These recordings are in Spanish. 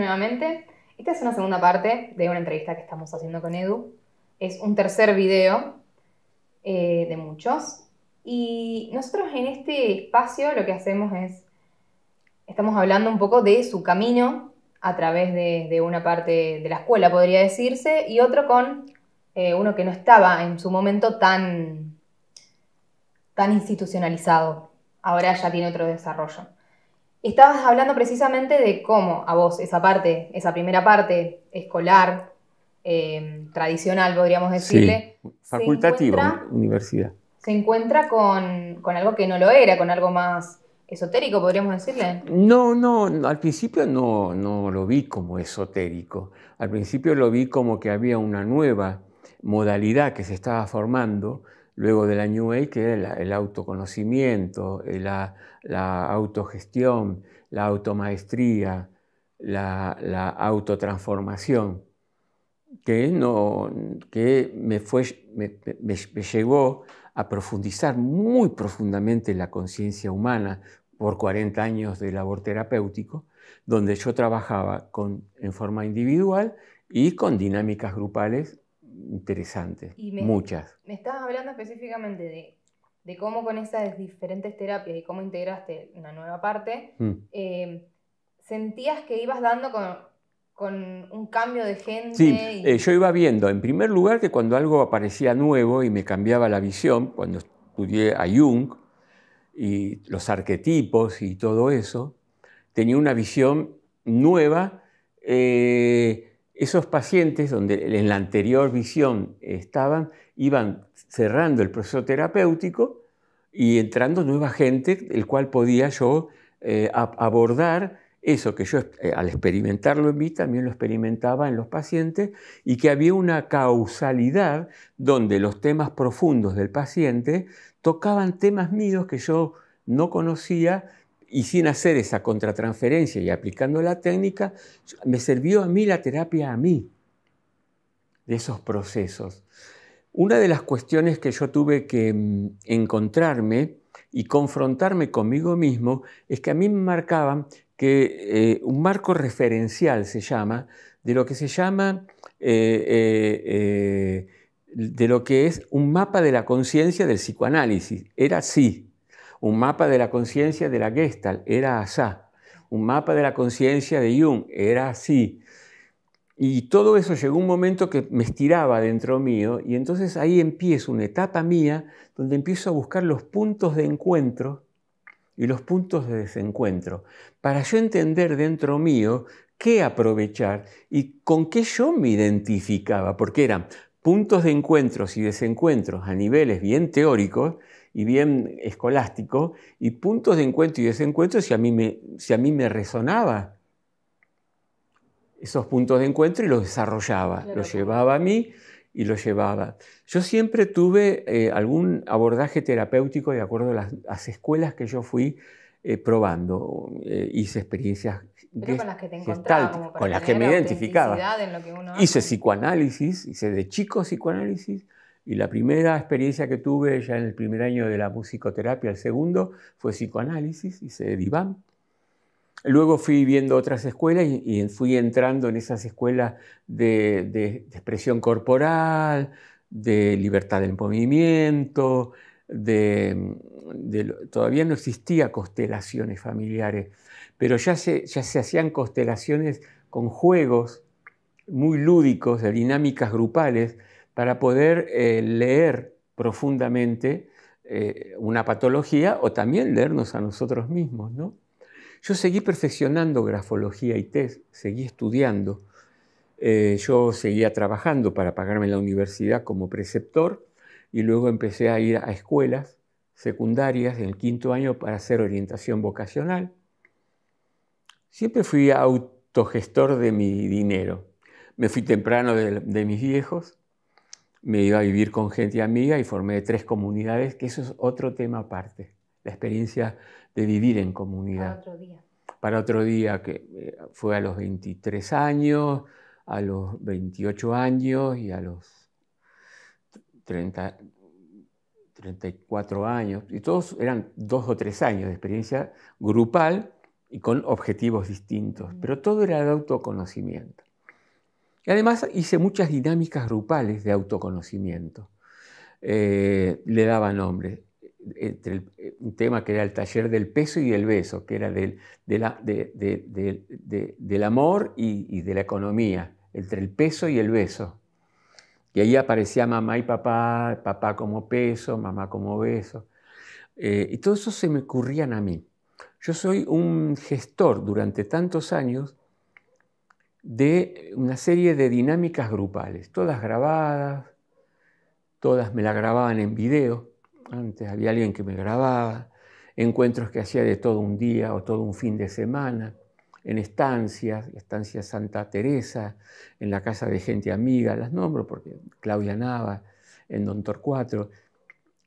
nuevamente. Esta es una segunda parte de una entrevista que estamos haciendo con Edu. Es un tercer video eh, de muchos. Y nosotros en este espacio lo que hacemos es, estamos hablando un poco de su camino a través de, una parte de la escuela, podría decirse, y otro con eh, uno que no estaba en su momento tan, tan institucionalizado. Ahora ya tiene otro desarrollo. Estabas hablando precisamente de cómo a vos esa parte, esa primera parte escolar, em, tradicional, podríamos decirle. universidad. Se encuentra con, algo que no lo era, con algo más esotérico, podríamos decirle. No, no, no al principio no, no lo vi como esotérico. Al principio lo vi como que había una nueva modalidad que se estaba formando Luego de la New Age, que era el, autoconocimiento, eh, la, autogestión, la automaestría, la, autotransformación, que, me, llegó a profundizar muy profundamente la conciencia humana por 40 años de labor terapéutico, donde yo trabajaba en forma individual y con dinámicas grupales interesantes, muchas. Me estabas hablando específicamente de, cómo con esas diferentes terapias y cómo integraste una nueva parte, mm. eh, sentías que ibas dando con, un cambio de gente. Sí, eh, yo iba viendo, en primer lugar, que cuando algo aparecía nuevo y me cambiaba la visión, cuando estudié a Jung y los arquetipos y todo eso, tenía una visión nueva eh, esos pacientes donde en la anterior visión estaban, iban cerrando el proceso terapéutico y entrando nueva gente, el cual podía yo eh, abordar eso que yo eh, al experimentarlo en mí también lo experimentaba en los pacientes y que había una causalidad donde los temas profundos del paciente tocaban temas míos que yo no conocía y sin hacer esa contratransferencia y aplicando la técnica, me sirvió a mí la terapia a mí de esos procesos. Una de las cuestiones que yo tuve que mm, encontrarme y confrontarme conmigo mismo es que a mí me marcaban que eh, un marco referencial se llama de lo que se llama eh, eh, de lo que es un mapa de la conciencia del psicoanálisis. Era así, un mapa de la conciencia de la Gestalt era asá. Un mapa de la conciencia de Jung era así. Y todo eso llegó un momento que me estiraba dentro mío y entonces ahí empiezo una etapa mía donde empiezo a buscar los puntos de encuentro y los puntos de desencuentro para yo entender dentro mío qué aprovechar y con qué yo me identificaba, porque eran puntos de encuentros y desencuentros a niveles bien teóricos y bien escolástico, y puntos de encuentro y desencuentro si a mí me, si a mí me resonaba esos puntos de encuentro y los desarrollaba, los llevaba a mí y los llevaba. Yo siempre tuve eh, algún abordaje terapéutico de acuerdo a las, escuelas que yo fui eh, probando, eh, hice experiencias Pero con las que, me identificaba. hice psicoanálisis, hice de chico psicoanálisis y la primera experiencia que tuve ya en el primer año de la musicoterapia, el segundo, fue psicoanálisis, hice diván. Luego fui viendo otras escuelas y, fui entrando en esas escuelas de, expresión corporal, de libertad del movimiento, de, todavía no existía constelaciones familiares, pero ya se, ya se hacían constelaciones con juegos muy lúdicos, de dinámicas grupales, para poder eh, leer profundamente eh, una patología o también leernos a nosotros mismos. ¿no? Yo seguí perfeccionando grafología y test, seguí estudiando. Eh, yo seguía trabajando para pagarme la universidad como preceptor y luego empecé a ir a escuelas secundarias en el quinto año para hacer orientación vocacional. Siempre fui autogestor de mi dinero. Me fui temprano de mis viejos me iba a vivir con gente amiga y formé tres comunidades, que eso es otro tema aparte, la experiencia de vivir en comunidad. Para otro día. Para otro día, que eh, fue a los 23 años, a los 28 años y a los 34 años. Y todos eran dos o tres años de experiencia grupal y con objetivos distintos, pero todo era de autoconocimiento además hice muchas dinámicas grupales de autoconocimiento. Eh, le daba nombre eh, eh, un tema que era el taller del peso y del beso, que era del, amor y, de la economía, entre el peso y el beso. Y ahí aparecía mamá y papá, papá como peso, mamá como beso. y todo eso se me ocurrían a mí. Yo soy un gestor durante tantos años de una serie de dinámicas grupales, todas grabadas, todas me la grababan en video, antes había alguien que me grababa, encuentros que hacía de todo un día o todo un fin de semana, en estancias, estancia Santa Teresa, en la casa de gente amiga, las nombro porque Claudia Nava, en Don Torcuato,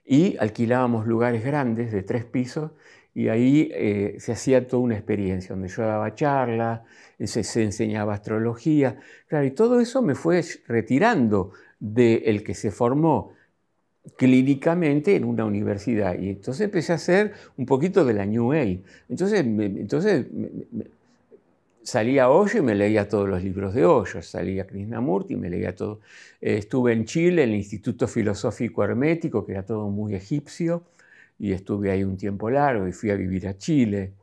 y alquilábamos lugares grandes de tres pisos y ahí eh, se hacía toda una experiencia, donde yo daba charlas, se, enseñaba astrología. Claro, y todo eso me fue retirando del el que se formó clínicamente en una universidad. Y entonces empecé a hacer un poquito de la New Age. Entonces, entonces salía a y me leía todos los libros de Hoyo, salía a Krishnamurti y me leía todo. Eh, estuve en Chile, en el Instituto Filosófico Hermético, que era todo muy egipcio y estuve ahí un tiempo largo y fui a vivir a Chile.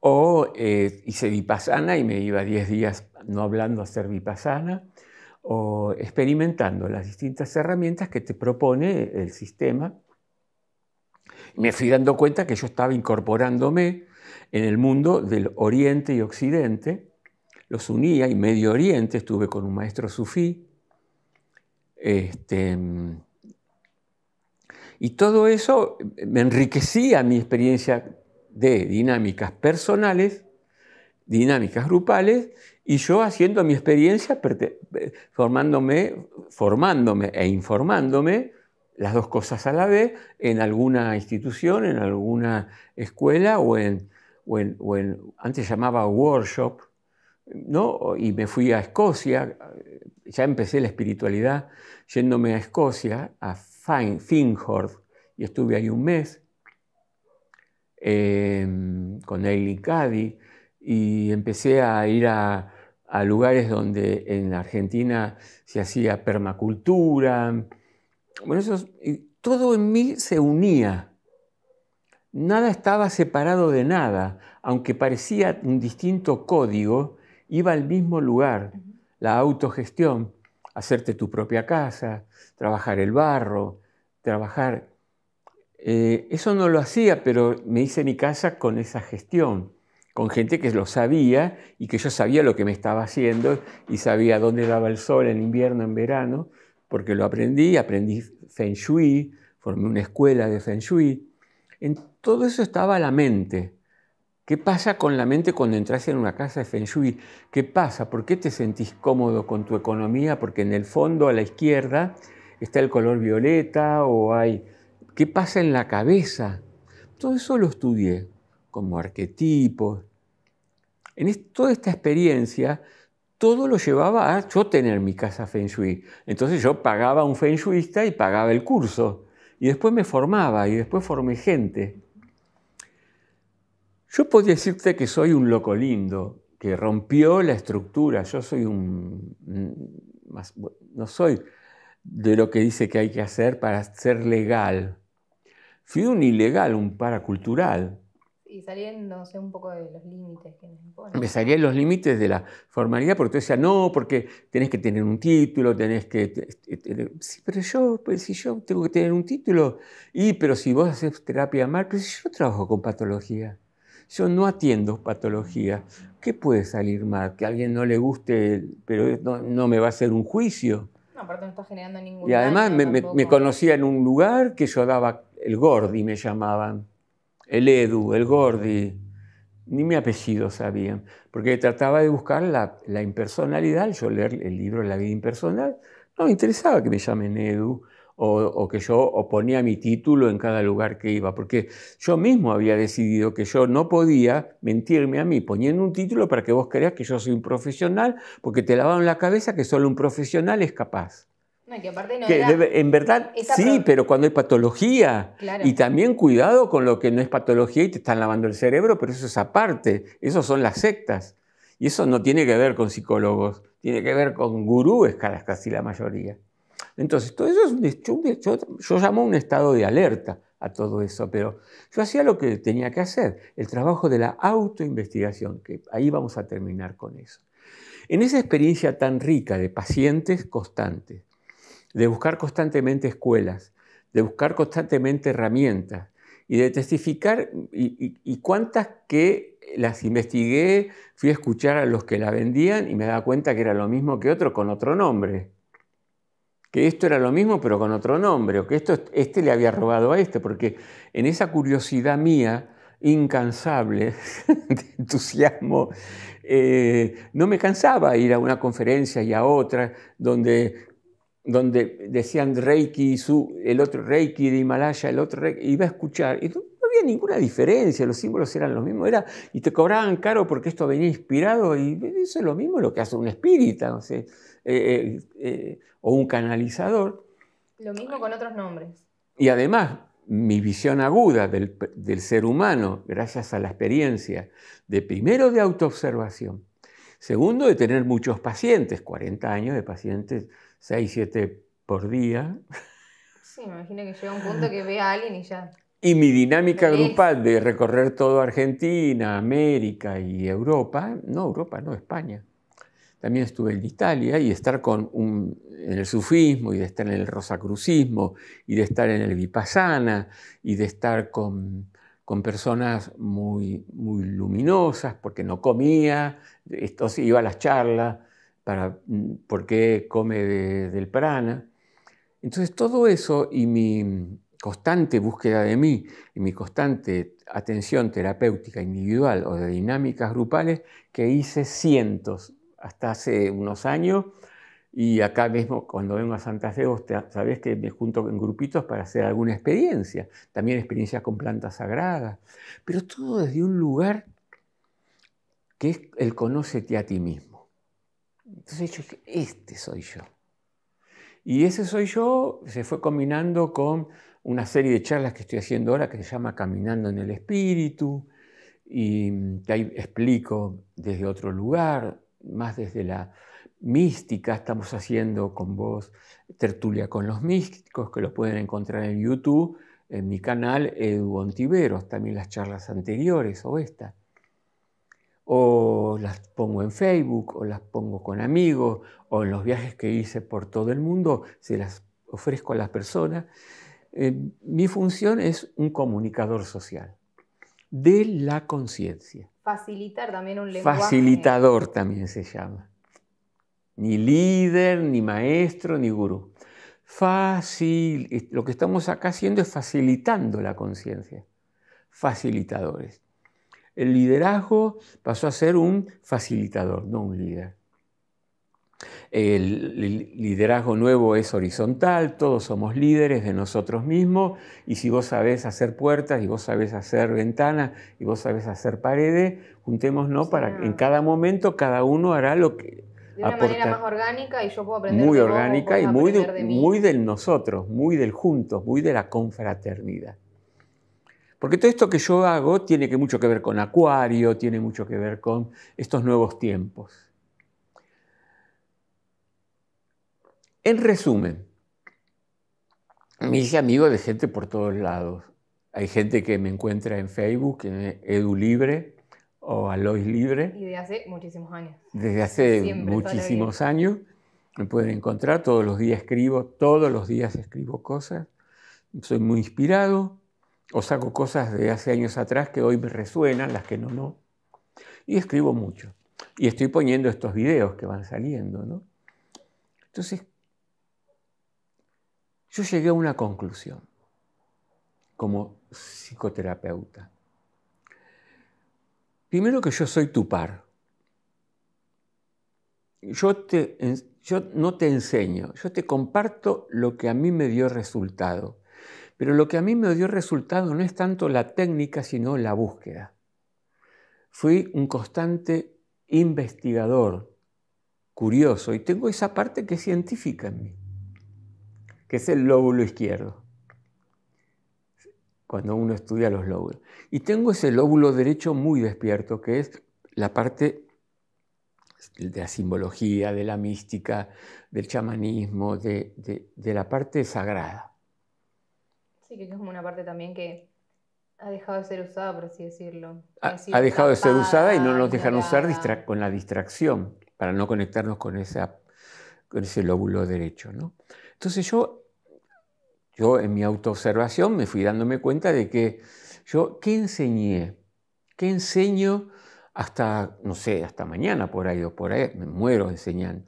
O eh, hice vipassana y me iba 10 días no hablando a hacer vipassana o experimentando las distintas herramientas que te propone el sistema. Me fui dando cuenta que yo estaba incorporándome en el mundo del Oriente y Occidente, los unía y Medio Oriente, estuve con un maestro sufí, este, y todo eso me enriquecía mi experiencia de dinámicas personales, dinámicas grupales, y yo haciendo mi experiencia, formándome, formándome e informándome, las dos cosas a la vez, en alguna institución, en alguna escuela o en, o en, antes llamaba workshop, ¿no? y me fui a Escocia, ya empecé la espiritualidad yéndome a Escocia, a y estuve ahí un mes em, con Eileen Cady y empecé a ir a, lugares donde en la Argentina se hacía permacultura. Bueno, eso, todo en mí se unía. Nada estaba separado de nada, aunque parecía un distinto código, iba al mismo lugar, la autogestión hacerte tu propia casa, trabajar el barro, trabajar... Eh, eso no lo hacía, pero me hice mi casa con esa gestión, con gente que lo sabía y que yo sabía lo que me estaba haciendo y sabía dónde daba el sol en invierno, en verano, porque lo aprendí, aprendí feng shui, formé una escuela de feng shui. En todo eso estaba la mente. ¿Qué pasa con la mente cuando entras en una casa de Feng Shui? ¿Qué pasa? ¿Por qué te sentís cómodo con tu economía? Porque en el fondo, a la izquierda, está el color violeta o hay... ¿Qué pasa en la cabeza? Todo eso lo estudié como arquetipo. En toda esta experiencia, todo lo llevaba a yo tener mi casa Feng Shui. Entonces yo pagaba a un Feng Shuiista y pagaba el curso. Y después me formaba y después formé gente. Yo podría decirte que soy un loco lindo, que rompió la estructura. Yo soy un... no soy de lo que dice que hay que hacer para ser legal. Fui un ilegal, un paracultural. Y saliéndose un poco de los límites que nos imponen. Me salían los límites de la formalidad porque tú decías, no, porque tenés que tener un título, tenés que... Sí, pero yo, pues, si yo tengo que tener un título, y pero si vos haces terapia mal, yo trabajo con patología. Yo no atiendo patologías. ¿Qué puede salir mal? Que a alguien no le guste, pero no, me va a hacer un juicio. No, aparte no está generando ningún Y además me, conocía en un lugar que yo daba el Gordi, me llamaban. El Edu, el Gordi. Ni mi apellido sabían. Porque trataba de buscar la, la impersonalidad. Yo leer el libro La vida impersonal. No me interesaba que me llamen Edu o, que yo oponía mi título en cada lugar que iba, porque yo mismo había decidido que yo no podía mentirme a mí poniendo un título para que vos creas que yo soy un profesional, porque te en la cabeza que solo un profesional es capaz. en verdad sí, pero cuando hay patología y también cuidado con lo que no es patología y te están lavando el cerebro, pero eso es aparte, eso son las sectas. Y eso no tiene que ver con psicólogos, tiene que ver con gurúes, casi la mayoría. Entonces, todo eso es un, yo, yo llamo un estado de alerta a todo eso, pero yo hacía lo que tenía que hacer, el trabajo de la autoinvestigación, que ahí vamos a terminar con eso. En esa experiencia tan rica de pacientes constantes, de buscar constantemente escuelas, de buscar constantemente herramientas y de testificar y, cuántas que las investigué, fui a escuchar a los que la vendían y me daba cuenta que era lo mismo que otro con otro nombre que esto era lo mismo pero con otro nombre, o que esto, este le había robado a este, porque en esa curiosidad mía, incansable, de entusiasmo, eh, no me cansaba ir a una conferencia y a otra, donde, donde decían Reiki, su, el otro Reiki de Himalaya, el otro Reiki, iba a escuchar, y no, había ninguna diferencia, los símbolos eran los mismos, era, y te cobraban caro porque esto venía inspirado, y eso es lo mismo lo que hace un espírita, no sé. Eh, eh, o un canalizador. Lo mismo con otros nombres. Y además, mi visión aguda del, del ser humano, gracias a la experiencia de primero de autoobservación, segundo de tener muchos pacientes, 40 años de pacientes, 6, 7 por día. Sí, me imagino que llega un punto que ve a alguien y ya. Y mi dinámica grupal de recorrer toda Argentina, América y Europa, no Europa, no España, también estuve en Italia y estar con un, en el sufismo y de estar en el rosacrucismo y de estar en el vipassana y de estar con, con personas muy, muy luminosas porque no comía, se iba a las charlas para mm, por qué come del prana. Entonces todo eso y mi constante búsqueda de mí y mi constante atención terapéutica individual o de dinámicas grupales que hice cientos hasta hace unos años. Y acá mismo, cuando vengo a Santa Fe, que me junto en grupitos para hacer alguna experiencia, también experiencias con plantas sagradas, pero todo desde un lugar que es el conócete a ti mismo. Entonces yo dije, este soy yo. Y ese soy yo se fue combinando con una serie de charlas que estoy haciendo ahora que se llama Caminando en el Espíritu, y te explico desde otro lugar, más desde la mística, estamos haciendo con vos tertulia con los místicos, que lo pueden encontrar en YouTube, en mi canal Edu Ontiveros, también las charlas anteriores o esta. O las pongo en Facebook, o las pongo con amigos, o en los viajes que hice por todo el mundo, se las ofrezco a las personas. Eh, mi función es un comunicador social de la conciencia. Facilitar también un lenguaje. Facilitador también se llama. Ni líder, ni maestro, ni gurú. Lo que estamos acá haciendo es facilitando la conciencia. Facilitadores. El liderazgo pasó a ser un facilitador, no un líder. El liderazgo nuevo es horizontal, todos somos líderes de nosotros mismos y si vos sabés hacer puertas y vos sabés hacer ventanas y vos sabés hacer paredes, juntémonos para que en cada momento cada uno hará lo que... De una manera más orgánica y yo puedo aprender. Muy orgánica y muy, muy del nosotros, muy del juntos, muy de la confraternidad. Porque todo esto que yo hago tiene mucho que ver con Acuario, tiene mucho que ver con estos nuevos tiempos. En resumen, me hice amigo de gente por todos lados. Hay gente que me encuentra en Facebook, en Edu Libre o Alois Libre. Y de hace muchísimos años. Desde hace muchísimos años. Me pueden encontrar, todos los días escribo, todos los días escribo cosas. Soy muy inspirado o saco cosas de hace años atrás que hoy me resuenan, las que no, no. Y escribo mucho. Y estoy poniendo estos videos que van saliendo, ¿no? Entonces, yo llegué a una conclusión como psicoterapeuta. Primero que yo soy tu par. Yo, no te enseño, yo te comparto lo que a mí me dio resultado. Pero lo que a mí me dio resultado no es tanto la técnica, sino la búsqueda. Fui un constante investigador, curioso, y tengo esa parte que científica en mí que es el lóbulo izquierdo, cuando uno estudia los lóbulos. Y tengo ese lóbulo derecho muy despierto, que es la parte de la simbología, de la mística, del chamanismo, de, la parte sagrada. Sí, que es como una parte también que ha dejado de ser usada, por así decirlo. Ha, dejado de ser usada y no nos dejan usar con la distracción, para no conectarnos con, esa, con ese lóbulo derecho. Entonces yo yo en mi autoobservación me fui dándome cuenta de que yo, ¿qué enseñé? ¿Qué enseño hasta, no sé, hasta mañana por ahí o por ahí? Me muero enseñando.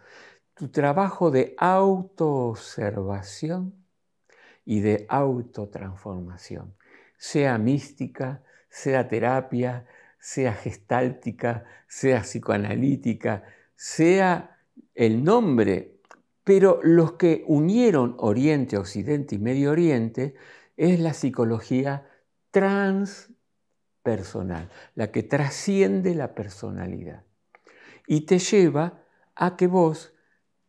Tu trabajo de autoobservación y de autotransformación, sea mística, sea terapia, sea gestáltica, sea psicoanalítica, sea el nombre pero los que unieron Oriente, Occidente y Medio Oriente es la psicología transpersonal, la que trasciende la personalidad y te lleva a que vos,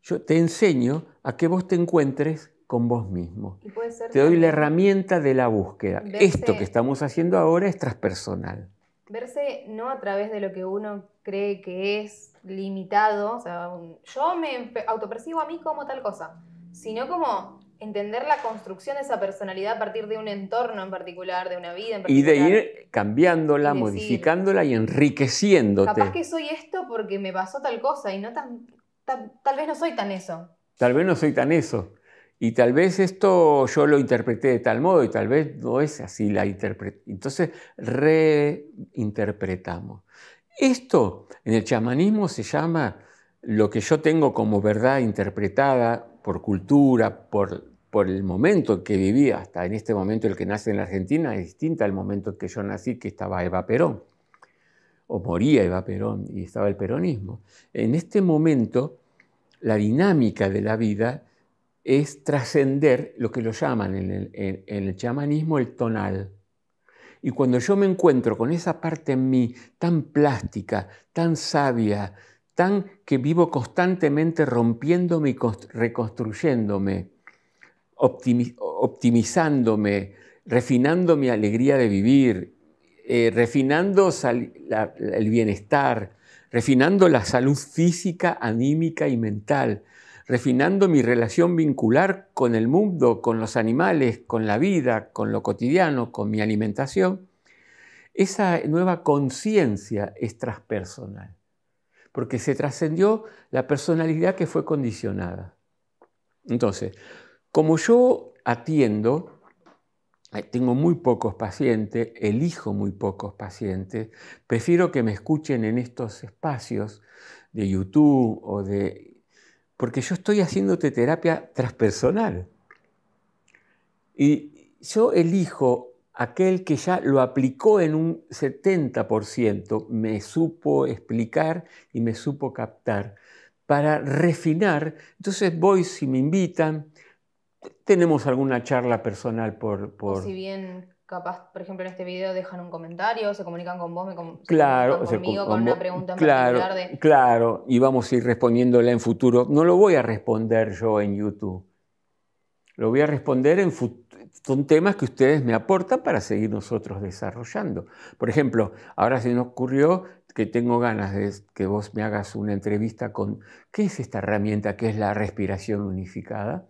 yo te enseño a que vos te encuentres con vos mismo. te doy la herramienta de la búsqueda. Esto que estamos haciendo ahora es transpersonal. Verse no a través de lo que uno cree que es limitado, o sea, yo me autopercibo a mí como tal cosa, sino como entender la construcción de esa personalidad a partir de un entorno en particular, de una vida en particular. Y de ir cambiándola, modificándola y enriqueciéndote. Capaz que soy esto porque me pasó tal cosa y no tan, tal vez no soy tan eso. Tal vez no soy tan eso. Y tal vez esto yo lo interpreté de tal modo y tal vez no es así la interpretación. Entonces reinterpretamos. Esto en el chamanismo se llama lo que yo tengo como verdad interpretada por cultura, por, el momento que vivía, hasta en este momento el que nace en la Argentina es distinta al momento en que yo nací, que estaba Eva Perón, o moría Eva Perón y estaba el peronismo. En este momento, la dinámica de la vida es trascender lo que lo llaman en el chamanismo el tonal. Y cuando yo me encuentro con esa parte en mí tan plástica, tan sabia, tan que vivo constantemente rompiéndome y reconstruyéndome, optimizándome, refinando mi alegría de vivir, eh, refinando el bienestar, refinando la salud física, anímica y mental, refinando mi relación vincular con el mundo, con los animales, con la vida, con lo cotidiano, con mi alimentación, esa nueva conciencia es transpersonal, porque se trascendió la personalidad que fue condicionada. Entonces, como yo atiendo, eh, tengo muy pocos pacientes, elijo muy pocos pacientes, prefiero que me escuchen en estos espacios de YouTube o de porque yo estoy haciéndote terapia transpersonal. Y yo elijo aquel que ya lo aplicó en un 70%, me supo explicar y me supo captar. Para refinar, entonces voy si me invitan, tenemos alguna charla personal por... por capaz, por ejemplo, en este video dejan un comentario, se comunican con vos, me comunican conmigo con una pregunta más claro, Claro, y vamos a ir respondiéndola en futuro. No lo voy a responder yo en YouTube. Lo voy a responder en son temas que ustedes me aportan para seguir nosotros desarrollando. Por ejemplo, ahora se nos ocurrió que tengo ganas de que vos me hagas una entrevista con qué es esta herramienta que es la respiración unificada.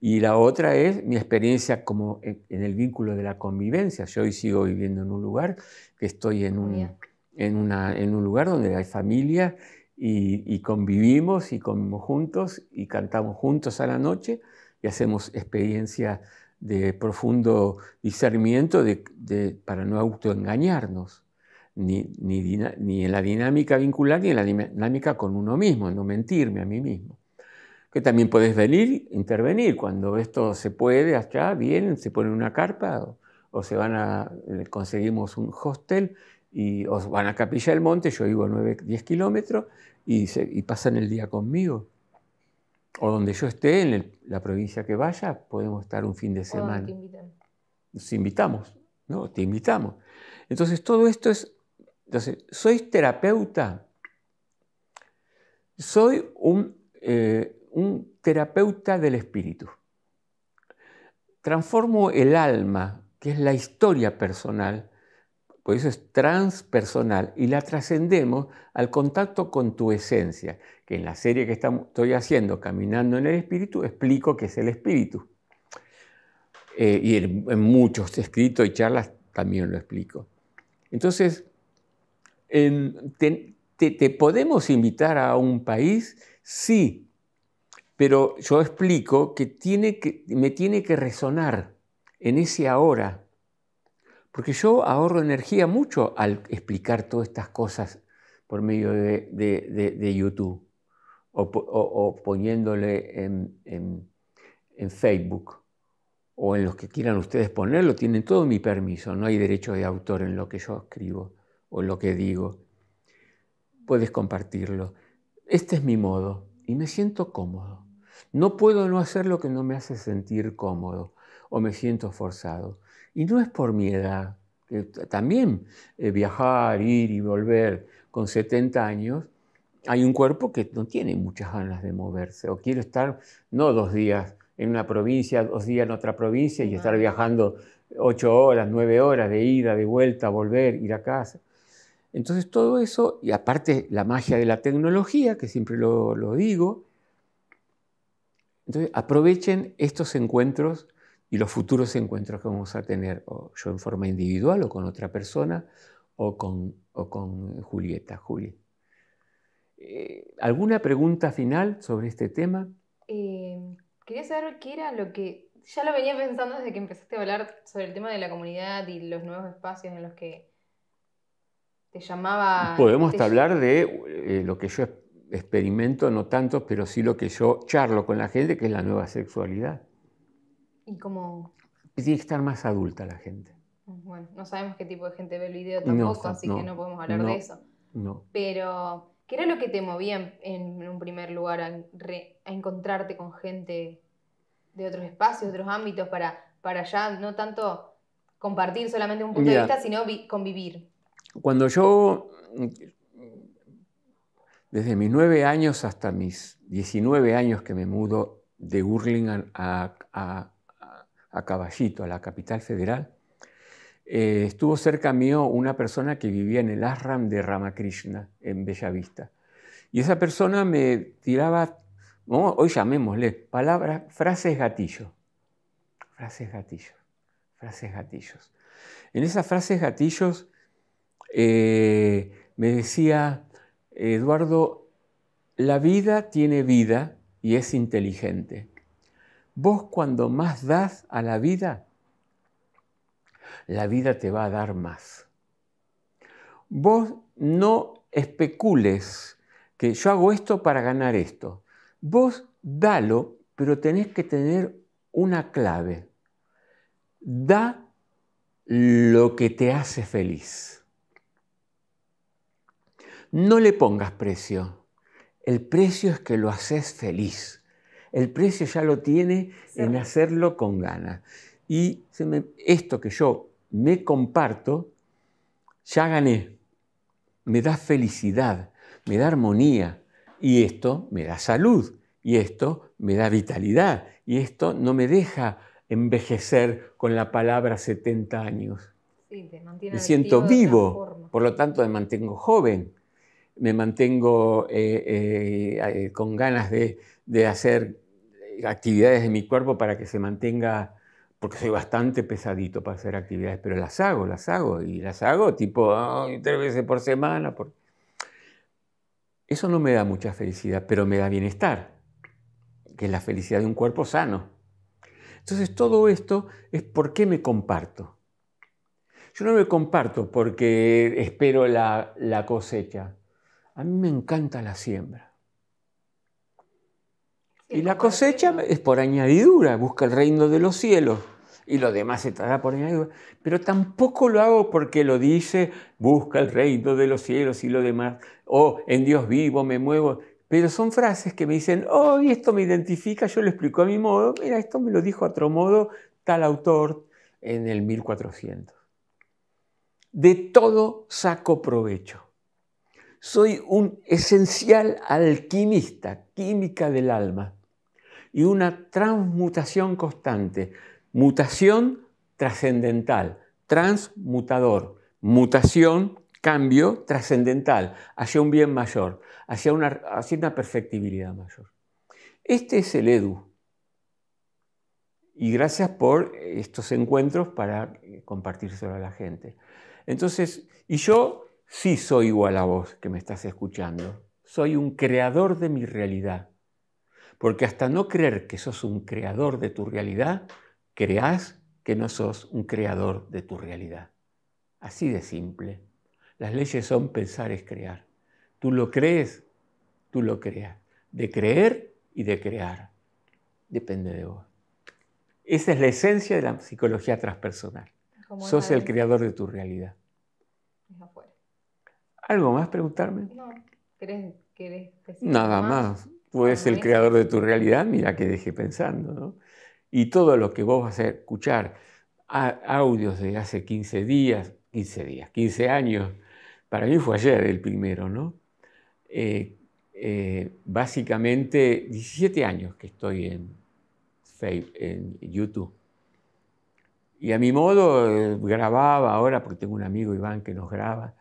Y la otra es mi experiencia como en, el vínculo de la convivencia. Yo hoy sigo viviendo en un lugar que estoy en un, en una, en un lugar donde hay familia y, convivimos y comemos juntos y cantamos juntos a la noche y hacemos experiencia de profundo discernimiento de, para no autoengañarnos ni, ni, en la dinámica vincular ni en la dinámica con uno mismo, no mentirme a mí mismo. Que también puedes venir, intervenir. Cuando esto se puede, allá vienen, se ponen una carpa o, se van a, eh, conseguimos un hostel y os van a Capilla del Monte, yo vivo a 9, 10 kilómetros, y, pasan el día conmigo. O donde yo esté, en la provincia que vaya, podemos estar un fin de semana. Nos invitamos, ¿no? Te invitamos. Entonces todo esto es entonces, ¿soy terapeuta? Soy eh, un, terapeuta del espíritu. Transformo el alma, que es la historia personal, por eso es transpersonal, y la trascendemos al contacto con tu esencia, que en la serie que estoy haciendo, Caminando en el Espíritu, explico qué es el espíritu. Eh, y en, en, muchos escritos y charlas también lo explico. Entonces, te, podemos invitar a un país, sí, pero yo explico que, tiene que me tiene que resonar en ese ahora, porque yo ahorro energía mucho al explicar todas estas cosas por medio de, YouTube o, poniéndole en, Facebook o en los que quieran ustedes ponerlo, tienen todo mi permiso, no hay derecho de autor en lo que yo escribo o lo que digo. Puedes compartirlo. Este es mi modo y me siento cómodo. No puedo no hacer lo que no me hace sentir cómodo o me siento forzado. Y no es por mi edad. también eh, viajar, ir y volver con 70 años, hay un cuerpo que no tiene muchas ganas de moverse o quiero estar no dos días en una provincia, dos días en otra provincia y estar viajando ocho horas, nueve horas de ida, de vuelta, volver, ir a casa. Entonces todo eso, y aparte la magia de la tecnología, que siempre lo, digo, entonces aprovechen estos encuentros y los futuros encuentros que vamos a tener, yo en forma individual o con otra persona, o con, con Julieta, Juli. Eh, ¿Alguna pregunta final sobre este tema? Em, quería saber qué era lo que, ya lo venía pensando desde que empezaste a hablar sobre el tema de la comunidad y los nuevos espacios en los que te llamaba... Podemos hablar de eh, lo que yo experimento, no tanto, pero sí lo que yo charlo con la gente, que es la nueva sexualidad. ¿Y cómo? Tiene que estar más adulta la gente. Mm, bueno, no sabemos qué tipo de gente ve el video tampoco, así que no podemos hablar de eso. No. Pero, ¿qué era lo que te movía en, un primer lugar a, encontrarte con gente de otros espacios, de otros ámbitos, para, para ya no tanto compartir solamente un punto de vista, sino convivir? Cuando yo, desde mis nueve años hasta mis diecinueve años que me mudo de Hurlingham a, Caballito, a la capital federal, eh, estuvo cerca mío una persona que vivía en el ashram de Ramakrishna, en Bellavista. Y esa persona me tiraba, hoy llamémosle, palabras, frases gatillo. Frases gatillo. Frases gatillos. En esas frases gatillos eh, me decía, Eduardo, la vida tiene vida y es inteligente. Vos cuando más das a la vida, la vida te va a dar más. Vos no especules que yo hago esto para ganar esto. Vos dalo, pero tenés que tener una clave. Da lo que te hace feliz. No le pongas precio. El precio es que lo haces feliz. El precio ya lo tiene en hacerlo con ganas. Y esto que yo me comparto, ya gané. Me da felicidad, me da armonía. Y esto me da salud. Y esto me da vitalidad. Y esto no me deja envejecer con la palabra 70 años. me siento vivo, por lo tanto me mantengo joven me mantengo eh, eh, eh, con ganas de, hacer actividades de mi cuerpo para que se mantenga, porque soy bastante pesadito para hacer actividades, pero las hago, las hago, y las hago tipo tres veces por semana. Eso no me da mucha felicidad, pero me da bienestar, que es la felicidad de un cuerpo sano. Entonces todo esto es por qué me comparto. Yo no me comparto porque espero la cosecha. A mí me encanta la siembra. Y la cosecha es por añadidura, busca el reino de los cielos y lo demás se trata por añadidura. Pero tampoco lo hago porque lo dice, busca el reino de los cielos y lo demás, o en Dios vivo me muevo. Pero son frases que me dicen, oh, y esto me identifica, yo lo explico a mi modo, mira, esto me lo dijo a otro modo tal autor en el 1400. De todo saco provecho soy un esencial alquimista, química del alma, y una transmutación constante, mutación trascendental, transmutador, mutación, cambio trascendental, hacia un bien mayor, hacia una, perfectibilidad mayor. Este es el Edu. Y gracias por estos encuentros para eh, compartírselo a la gente. Entonces, y yo sí soy igual a vos que me estás escuchando. Soy un creador de mi realidad. Porque hasta no creer que sos un creador de tu realidad, creás que no sos un creador de tu realidad. Así de simple. Las leyes son pensar es crear. Tú lo crees, tú lo creas. De creer y de crear. Depende de vos. Esa es la esencia de la psicología transpersonal. Sos el creador de tu realidad. ¿Algo más preguntarme? No, ¿querés, querés Nada más. pues el creador de tu realidad, mira que dejé pensando, ¿no? Y todo lo que vos vas a escuchar, audios de hace 15 días, 15 días, 15 años, para mí fue ayer el primero, ¿no? Eh, eh, básicamente 17 años que estoy en, en YouTube. Y a mi modo eh, grababa ahora, porque tengo un amigo Iván que nos graba,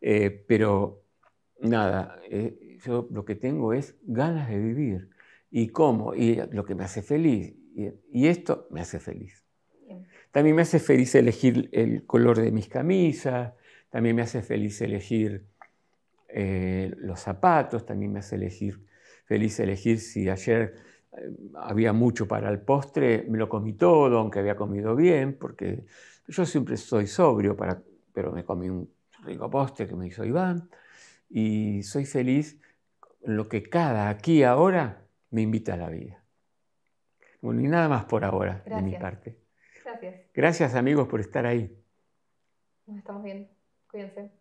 eh, pero nada, eh, yo lo que tengo es ganas de vivir. ¿Y cómo? Y lo que me hace feliz. Y, esto me hace feliz. También me hace feliz elegir el color de mis camisas, también me hace feliz elegir eh, los zapatos, también me hace elegir, feliz elegir si ayer había mucho para el postre, me lo comí todo, aunque había comido bien, porque yo siempre soy sobrio, para, pero me comí un rico Poste, que me hizo Iván, y soy feliz en lo que cada aquí ahora me invita a la vida. Bueno, y nada más por ahora de mi parte. Gracias. Gracias amigos por estar ahí. Nos estamos bien, Cuídense.